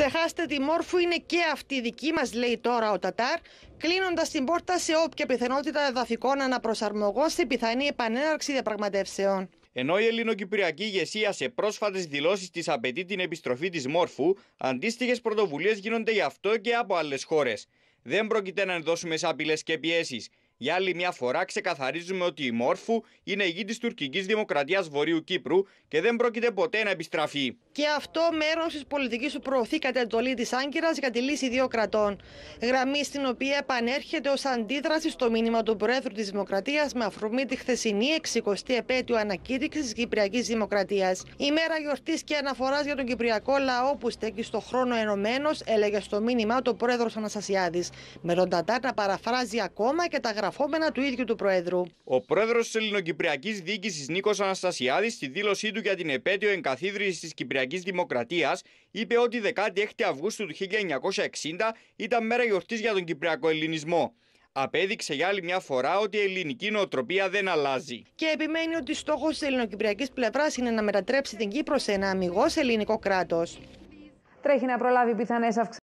Ξεχάστε τη μόρφου είναι και αυτή δική μας, λέει τώρα ο Τατάρ, κλείνοντας την πόρτα σε όποια πιθανότητα εδαφικών αναπροσαρμογών σε πιθανή επανέναρξη διαπραγματεύσεων. Ενώ η ελληνοκυπριακή ηγεσία σε πρόσφατες δηλώσεις της απαιτεί την επιστροφή της μόρφου, αντίστοιχες πρωτοβουλίες γίνονται γι' αυτό και από άλλες χώρες. Δεν πρόκειται να ενδώσουμε σε απειλές και πιέσεις. Για άλλη μια φορά ξεκαθαρίζουμε ότι η Μόρφου είναι γη της τουρκικής δημοκρατίας Βορείου Κύπρου και δεν πρόκειται ποτέ να επιστραφεί. Και αυτό μέρος της πολιτικής που προωθεί κατά εντολή της Άγκυρας για τη λύση δύο κρατών. Γραμμή στην οποία επανέρχεται ως αντίδραση στο μήνυμα του Προέδρου της Δημοκρατίας με αφορμή τη χθεσινή 60η επέτειο ανακήρυξης της Κυπριακής Δημοκρατίας. Ημέρα γιορτής και αναφοράς για τον Κυπριακό λαό που στέκει στο χρόνο ενωμένος, έλεγε στο μήνυμά του Πρόεδρος Αναστασιάδης. Με τον Τατάρ να παραφράζει ακόμα και τα γραφεία του ίδιου του Προέδρου. Ο Πρόεδρος της Ελληνοκυπριακής Διοίκησης Νίκος Αναστασιάδης, στη δήλωσή του για την επέτειο εγκαθίδρυσης της Κυπριακής Δημοκρατίας, είπε ότι 16 Αυγούστου του 1960 ήταν μέρα γιορτής για τον Κυπριακό Ελληνισμό απέδειξε για άλλη μια φορά ότι η ελληνική νοοτροπία δεν αλλάζει. Και επιμένει ότι στόχος της ελληνοκυπριακής πλευράς είναι να μετατρέψει την Κύπρο σε ένα αμυγός ελληνικό κράτος. Τρέχει να προλάβει πιθανές αυξήσεις.